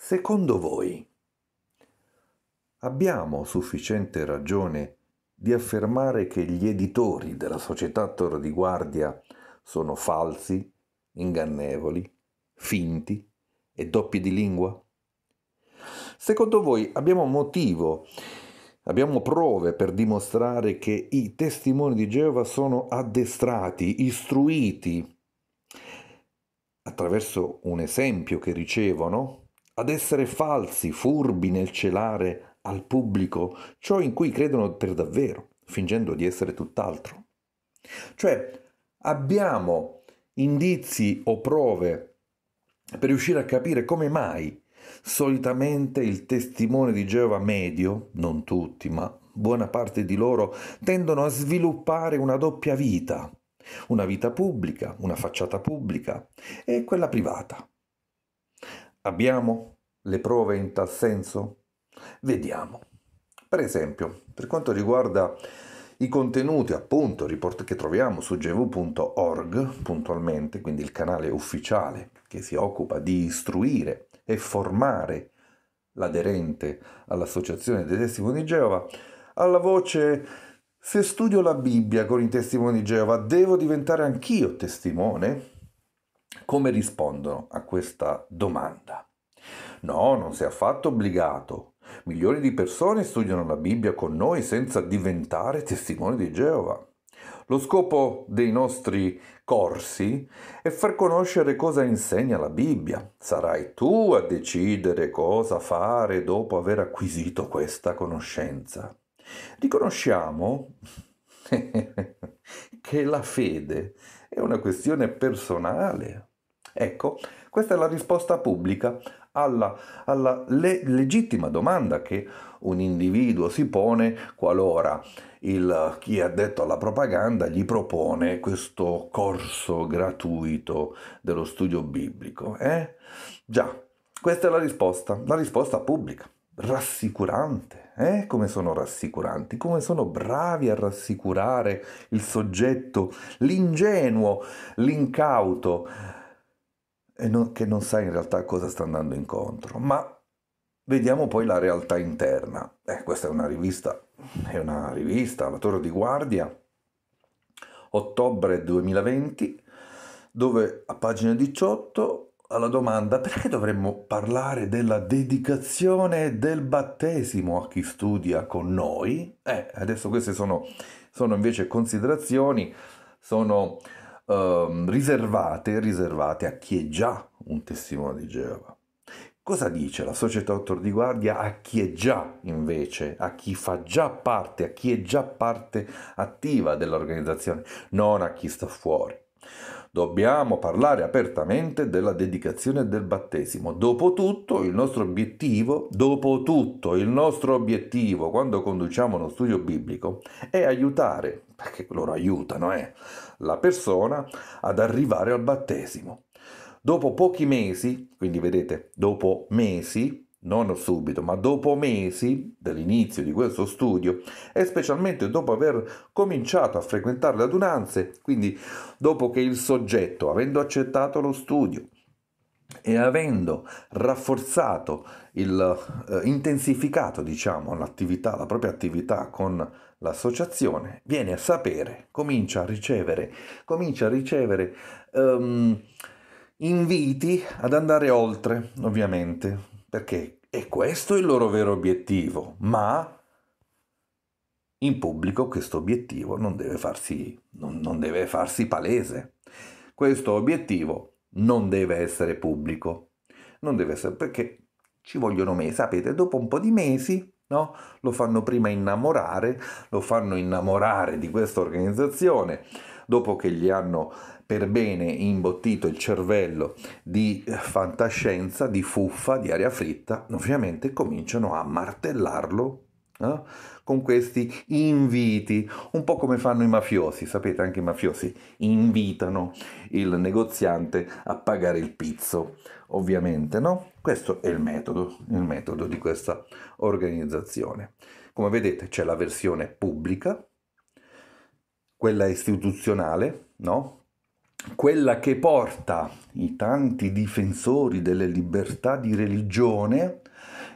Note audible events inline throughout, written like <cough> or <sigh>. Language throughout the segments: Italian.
Secondo voi abbiamo sufficiente ragione di affermare che gli editori della società Toro di Guardia sono falsi, ingannevoli, finti e doppi di lingua? Secondo voi abbiamo motivo, abbiamo prove per dimostrare che i testimoni di Geova sono addestrati, istruiti attraverso un esempio che ricevono ad essere falsi, furbi nel celare al pubblico ciò in cui credono per davvero, fingendo di essere tutt'altro. Cioè, abbiamo indizi o prove per riuscire a capire come mai solitamente il testimone di Geova medio, non tutti, ma buona parte di loro, tendono a sviluppare una doppia vita, una vita pubblica, una facciata pubblica e quella privata. Abbiamo le prove in tal senso? Vediamo. Per esempio, per quanto riguarda i contenuti appunto che troviamo su gv.org puntualmente, quindi il canale ufficiale che si occupa di istruire e formare l'aderente all'Associazione dei Testimoni di Geova, alla voce se studio la Bibbia con i testimoni di Geova, devo diventare anch'io testimone? Come rispondono a questa domanda? No, non sei affatto obbligato. Milioni di persone studiano la Bibbia con noi senza diventare testimoni di Geova. Lo scopo dei nostri corsi è far conoscere cosa insegna la Bibbia. Sarai tu a decidere cosa fare dopo aver acquisito questa conoscenza. Riconosciamo <laughs> che la fede è una questione personale. Ecco, questa è la risposta pubblica alla, alla le- legittima domanda che un individuo si pone qualora il, chi è addetto alla propaganda gli propone questo corso gratuito dello studio biblico. Eh? Già, questa è la risposta, la risposta pubblica, rassicurante. Eh, come sono rassicuranti, come sono bravi a rassicurare il soggetto, l'ingenuo, l'incauto, non, che non sa in realtà cosa sta andando incontro. Ma vediamo poi la realtà interna. Eh, questa è una rivista, è una rivista, la Torre di Guardia, ottobre 2020, dove a pagina 18 alla domanda perché dovremmo parlare della dedicazione del battesimo a chi studia con noi? Eh, adesso queste sono, sono invece considerazioni, sono ehm, riservate, riservate a chi è già un testimone di Geova. Cosa dice la società autor di guardia a chi è già invece, a chi fa già parte, a chi è già parte attiva dell'organizzazione, non a chi sta fuori? Dobbiamo parlare apertamente della dedicazione del battesimo. Dopotutto il nostro obiettivo, dopotutto il nostro obiettivo quando conduciamo uno studio biblico è aiutare, perché loro aiutano, eh, la persona ad arrivare al battesimo. Dopo pochi mesi, quindi vedete, dopo mesi, non subito, ma dopo mesi dall'inizio di questo studio e specialmente dopo aver cominciato a frequentare le adunanze, quindi dopo che il soggetto, avendo accettato lo studio e avendo rafforzato, il, eh, intensificato diciamo, l'attività, la propria attività con l'associazione, viene a sapere, comincia a ricevere, comincia a ricevere um, inviti ad andare oltre, ovviamente perché è questo il loro vero obiettivo, ma in pubblico questo obiettivo non deve farsi, non, non deve farsi palese. Questo obiettivo non deve essere pubblico, non deve essere perché ci vogliono mesi, sapete, dopo un po' di mesi No? Lo fanno prima innamorare, lo fanno innamorare di questa organizzazione, dopo che gli hanno per bene imbottito il cervello di fantascienza, di fuffa, di aria fritta, ovviamente cominciano a martellarlo eh? con questi inviti, un po' come fanno i mafiosi, sapete anche i mafiosi invitano il negoziante a pagare il pizzo, ovviamente, no? Questo è il metodo, il metodo di questa organizzazione. Come vedete c'è la versione pubblica, quella istituzionale, no? quella che porta i tanti difensori delle libertà di religione,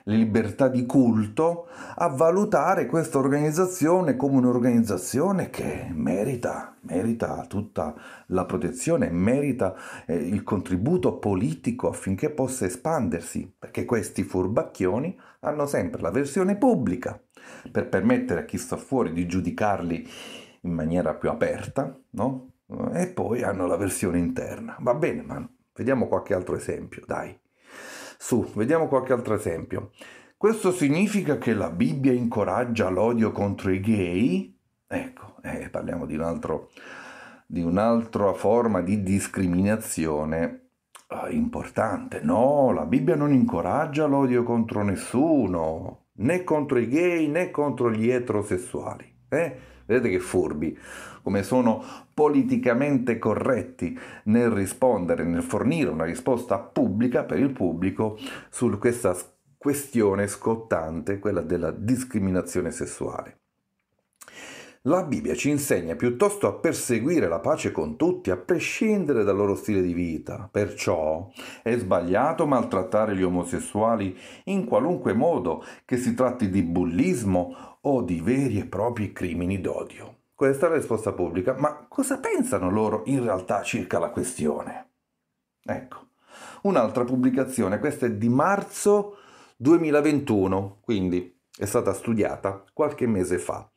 le libertà di culto, a valutare questa organizzazione come un'organizzazione che merita, merita tutta la protezione, merita eh, il contributo politico affinché possa espandersi, perché questi furbacchioni hanno sempre la versione pubblica per permettere a chi sta fuori di giudicarli in maniera più aperta, no? E poi hanno la versione interna. Va bene, ma vediamo qualche altro esempio, dai. Su, vediamo qualche altro esempio. Questo significa che la Bibbia incoraggia l'odio contro i gay? Ecco, eh, parliamo di, un altro, di un'altra forma di discriminazione eh, importante. No, la Bibbia non incoraggia l'odio contro nessuno, né contro i gay né contro gli eterosessuali. Eh? Vedete che furbi, come sono politicamente corretti nel rispondere, nel fornire una risposta pubblica per il pubblico su questa questione scottante, quella della discriminazione sessuale. La Bibbia ci insegna piuttosto a perseguire la pace con tutti, a prescindere dal loro stile di vita. Perciò è sbagliato maltrattare gli omosessuali in qualunque modo, che si tratti di bullismo o di veri e propri crimini d'odio. Questa è la risposta pubblica, ma cosa pensano loro in realtà circa la questione? Ecco, un'altra pubblicazione, questa è di marzo 2021, quindi è stata studiata qualche mese fa.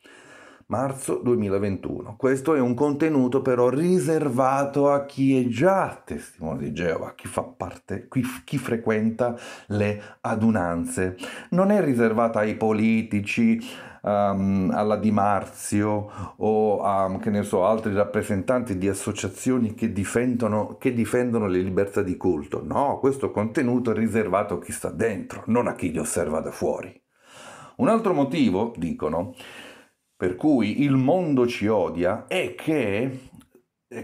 Marzo 2021. Questo è un contenuto però riservato a chi è già testimone di Geova, chi fa parte, chi, chi frequenta le adunanze. Non è riservata ai politici, um, alla Di Marzio o a che ne so, altri rappresentanti di associazioni che difendono, che difendono le libertà di culto. No, questo contenuto è riservato a chi sta dentro, non a chi li osserva da fuori. Un altro motivo, dicono, per cui il mondo ci odia è che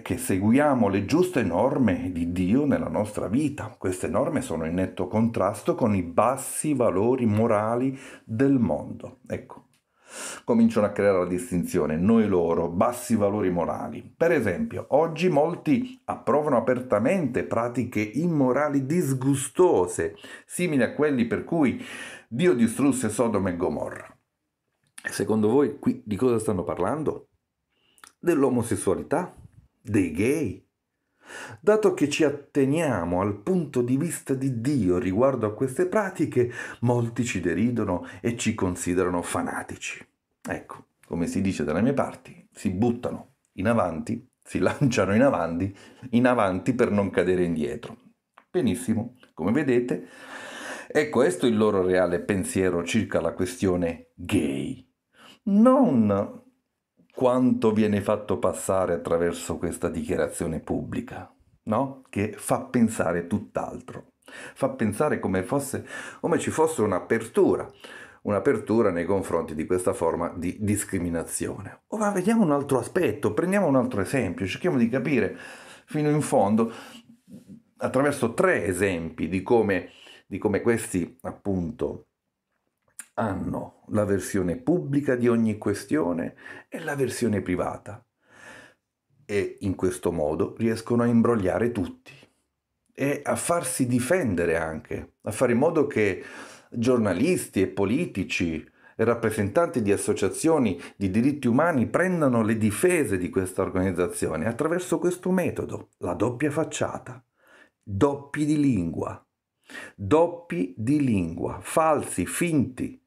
che seguiamo le giuste norme di Dio nella nostra vita. Queste norme sono in netto contrasto con i bassi valori morali del mondo. Ecco, cominciano a creare la distinzione noi loro, bassi valori morali. Per esempio, oggi molti approvano apertamente pratiche immorali disgustose, simili a quelli per cui Dio distrusse Sodoma e Gomorra. Secondo voi qui di cosa stanno parlando? Dell'omosessualità? Dei gay? Dato che ci atteniamo al punto di vista di Dio riguardo a queste pratiche, molti ci deridono e ci considerano fanatici. Ecco, come si dice dalle mie parti, si buttano in avanti, si lanciano in avanti, in avanti per non cadere indietro. Benissimo, come vedete, è questo il loro reale pensiero circa la questione gay. Non quanto viene fatto passare attraverso questa dichiarazione pubblica, no? che fa pensare tutt'altro, fa pensare come, fosse, come ci fosse un'apertura, un'apertura nei confronti di questa forma di discriminazione. Ora oh, vediamo un altro aspetto, prendiamo un altro esempio, cerchiamo di capire fino in fondo attraverso tre esempi di come, di come questi appunto hanno la versione pubblica di ogni questione e la versione privata e in questo modo riescono a imbrogliare tutti e a farsi difendere anche, a fare in modo che giornalisti e politici e rappresentanti di associazioni di diritti umani prendano le difese di questa organizzazione attraverso questo metodo, la doppia facciata, doppi di lingua, doppi di lingua, falsi, finti,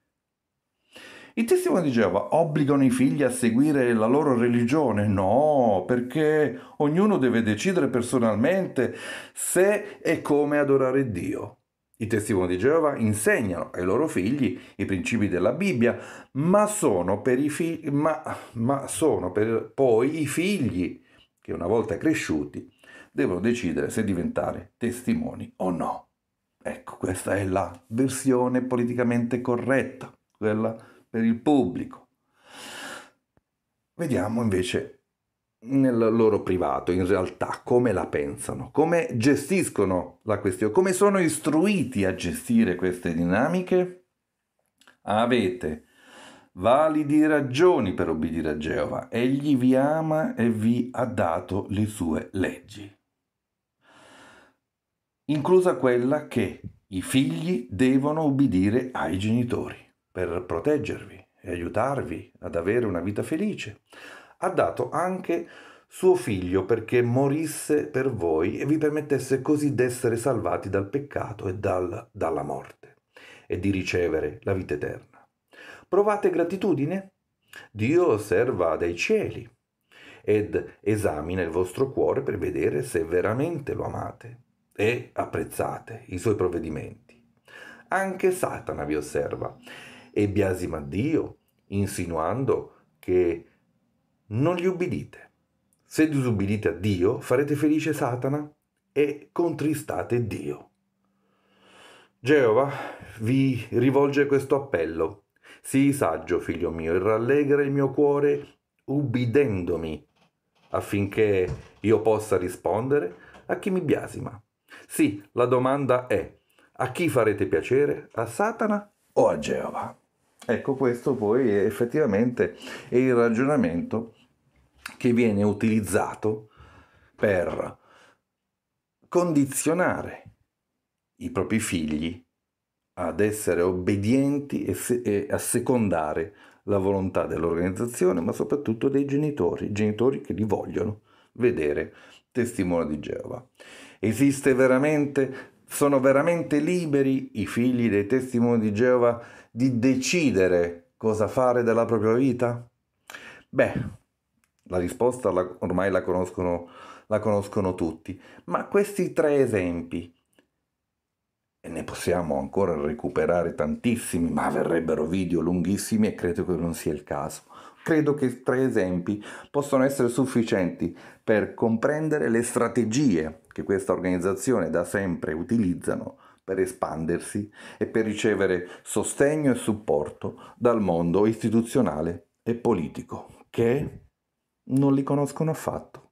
i testimoni di Geova obbligano i figli a seguire la loro religione? No, perché ognuno deve decidere personalmente se e come adorare Dio. I testimoni di Geova insegnano ai loro figli i principi della Bibbia, ma sono, per i fi- ma, ma sono per poi i figli che una volta cresciuti devono decidere se diventare testimoni o no. Ecco, questa è la versione politicamente corretta, quella per il pubblico. Vediamo invece nel loro privato, in realtà, come la pensano, come gestiscono la questione, come sono istruiti a gestire queste dinamiche. Avete validi ragioni per obbedire a Geova, egli vi ama e vi ha dato le sue leggi, inclusa quella che i figli devono ubbidire ai genitori per proteggervi e aiutarvi ad avere una vita felice. Ha dato anche suo figlio perché morisse per voi e vi permettesse così d'essere salvati dal peccato e dal, dalla morte e di ricevere la vita eterna. Provate gratitudine? Dio osserva dai cieli ed esamina il vostro cuore per vedere se veramente lo amate e apprezzate i suoi provvedimenti. Anche Satana vi osserva e biasima Dio, insinuando che non gli ubbidite. Se disubbidite a Dio, farete felice Satana e contristate Dio. Geova vi rivolge questo appello. Sii saggio, figlio mio, e rallegra il mio cuore ubbidendomi, affinché io possa rispondere a chi mi biasima. Sì, la domanda è, a chi farete piacere? A Satana o a Geova? Ecco, questo poi è effettivamente è il ragionamento che viene utilizzato per condizionare i propri figli ad essere obbedienti e, se- e a la volontà dell'organizzazione, ma soprattutto dei genitori, genitori che li vogliono vedere testimoni di Geova. Esiste veramente sono veramente liberi i figli dei testimoni di Geova di decidere cosa fare della propria vita? Beh, la risposta la, ormai la conoscono, la conoscono tutti, ma questi tre esempi, e ne possiamo ancora recuperare tantissimi, ma verrebbero video lunghissimi e credo che non sia il caso, Credo che tre esempi possano essere sufficienti per comprendere le strategie che questa organizzazione da sempre utilizzano per espandersi e per ricevere sostegno e supporto dal mondo istituzionale e politico, che non li conoscono affatto.